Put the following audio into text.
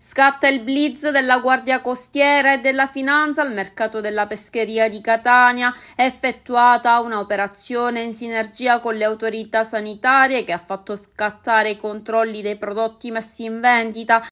Scatta il blitz della Guardia Costiera e della Finanza al mercato della pescheria di Catania. È effettuata un'operazione in sinergia con le autorità sanitarie che ha fatto scattare i controlli dei prodotti messi in vendita